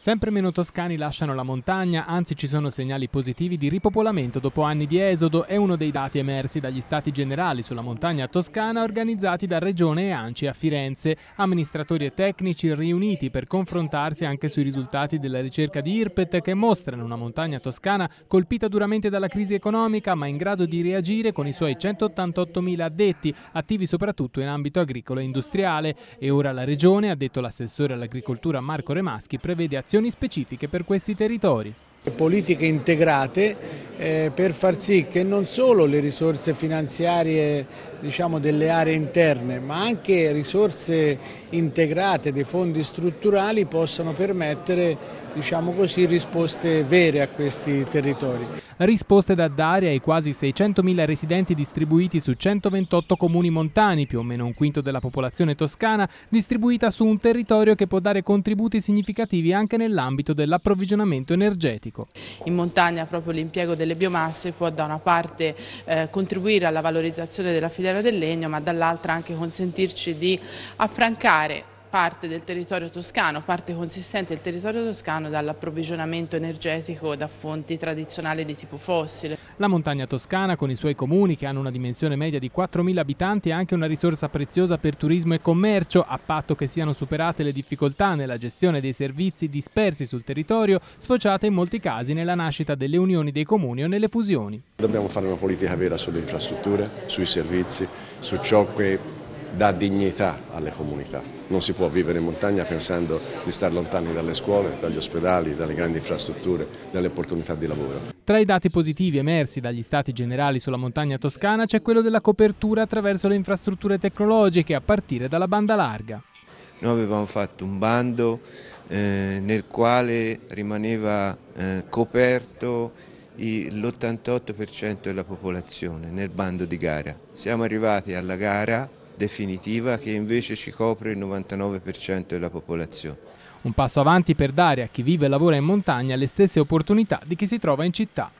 Sempre meno toscani lasciano la montagna, anzi ci sono segnali positivi di ripopolamento dopo anni di esodo, è uno dei dati emersi dagli stati generali sulla montagna toscana organizzati da Regione e Anci a Firenze, amministratori e tecnici riuniti per confrontarsi anche sui risultati della ricerca di IRPET che mostrano una montagna toscana colpita duramente dalla crisi economica ma in grado di reagire con i suoi 188.000 addetti, attivi soprattutto in ambito agricolo e industriale. E ora la Regione, ha detto l'assessore all'agricoltura Marco Remaschi, prevede attività azioni specifiche per questi territori. Politiche integrate eh, per far sì che non solo le risorse finanziarie diciamo, delle aree interne, ma anche risorse integrate dei fondi strutturali possano permettere diciamo così, risposte vere a questi territori. Risposte da dare ai quasi 600.000 residenti distribuiti su 128 comuni montani, più o meno un quinto della popolazione toscana, distribuita su un territorio che può dare contributi significativi anche nell'ambito dell'approvvigionamento energetico. In montagna proprio l'impiego delle biomasse può da una parte eh, contribuire alla valorizzazione della fidelità filiera del legno ma dall'altra anche consentirci di affrancare parte del territorio toscano, parte consistente del territorio toscano dall'approvvigionamento energetico da fonti tradizionali di tipo fossile. La montagna toscana con i suoi comuni che hanno una dimensione media di 4.000 abitanti è anche una risorsa preziosa per turismo e commercio a patto che siano superate le difficoltà nella gestione dei servizi dispersi sul territorio sfociate in molti casi nella nascita delle unioni dei comuni o nelle fusioni. Dobbiamo fare una politica vera sulle infrastrutture, sui servizi, su ciò che dà dignità alle comunità. Non si può vivere in montagna pensando di stare lontani dalle scuole, dagli ospedali, dalle grandi infrastrutture, dalle opportunità di lavoro. Tra i dati positivi emersi dagli stati generali sulla montagna toscana c'è quello della copertura attraverso le infrastrutture tecnologiche a partire dalla banda larga. Noi avevamo fatto un bando eh, nel quale rimaneva eh, coperto l'88% della popolazione nel bando di gara. Siamo arrivati alla gara definitiva che invece ci copre il 99% della popolazione. Un passo avanti per dare a chi vive e lavora in montagna le stesse opportunità di chi si trova in città.